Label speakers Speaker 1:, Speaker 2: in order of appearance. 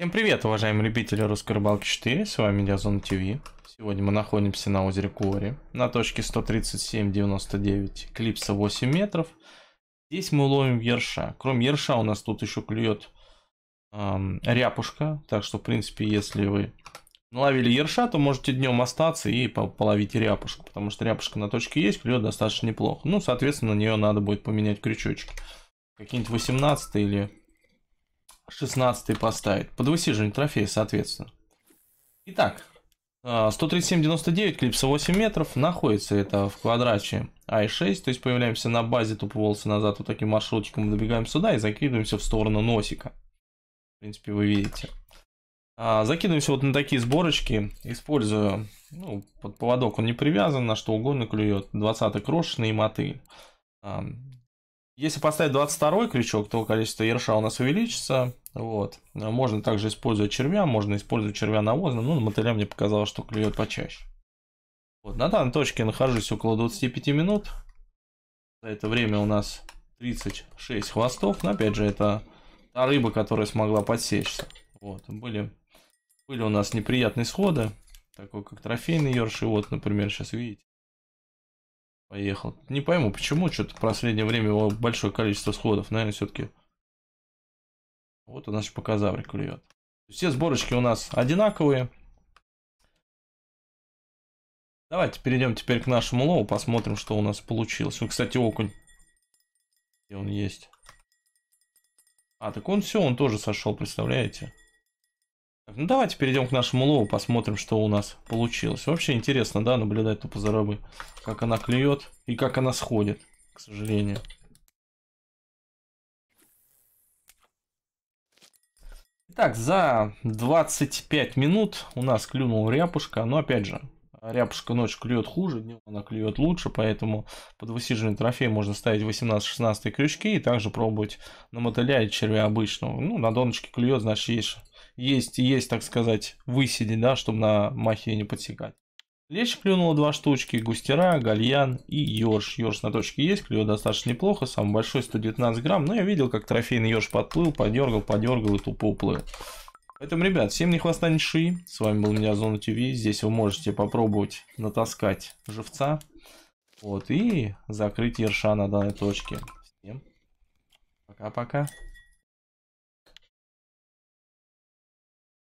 Speaker 1: Всем привет, уважаемые любители русской рыбалки 4, с вами Диазон ТВ. Сегодня мы находимся на озере Куори, на точке 137.99, клипса 8 метров. Здесь мы ловим ерша. Кроме ерша у нас тут еще клюет эм, ряпушка, так что, в принципе, если вы ловили ерша, то можете днем остаться и половить ряпушку, потому что ряпушка на точке есть, клюет достаточно неплохо. Ну, соответственно, на нее надо будет поменять крючочки. Какие-нибудь 18 или 16 поставить. По двусижению трофея, соответственно. Итак, 137.99, а, клипса 8 метров. Находится это в квадрате i6. То есть появляемся на базе тупо назад вот таким маршрутиком. Добегаем сюда и закидываемся в сторону носика. В принципе, вы видите. А, закидываемся вот на такие сборочки. используя ну, под поводок он не привязан, на что угодно клюет. 20 крошечный и мотыль. Если поставить 22 крючок, то количество ерша у нас увеличится. Вот. Можно также использовать червя, можно использовать червя навозным. Ну, мотыля мне показалось, что клюет почаще. Вот. На данной точке я нахожусь около 25 минут. За это время у нас 36 хвостов. Но опять же, это та рыба, которая смогла подсечься. Вот. Были, были у нас неприятные сходы. Такой как трофейный ерш. И вот, например, сейчас видите. Поехал. Не пойму, почему что-то в последнее время его большое количество сходов, наверное, все-таки. Вот у нас показаврик клюет. Все сборочки у нас одинаковые. Давайте перейдем теперь к нашему лову, посмотрим, что у нас получилось. Ну, кстати, окунь. Где он есть? А, так он все, он тоже сошел, представляете? Ну давайте перейдем к нашему лову, посмотрим, что у нас получилось. Вообще интересно, да, наблюдать тупо за рыбой. Как она клюет и как она сходит, к сожалению. Итак, за 25 минут у нас клюнула ряпушка, но опять же, ряпушка ночью клюет хуже, днем она клюет лучше, поэтому под высиживание трофея можно ставить 18-16 крючки и также пробовать на мотыля и червя обычного. Ну, на доночке клюет, значит, есть есть, есть, так сказать, высидеть, да, чтобы на махе не подсекать. Лечь клюнула два штучки, густера, гальян и ёрш. Ёрш на точке есть, клюет достаточно неплохо, самый большой 119 грамм, но я видел, как трофейный ёрш подплыл, подергал, подергал и тупо уплыл. Поэтому, ребят, всем не хвоста не С вами был Медиазона ТВ. Здесь вы можете попробовать натаскать живца. Вот, и закрыть ерша на данной точке. Всем пока-пока.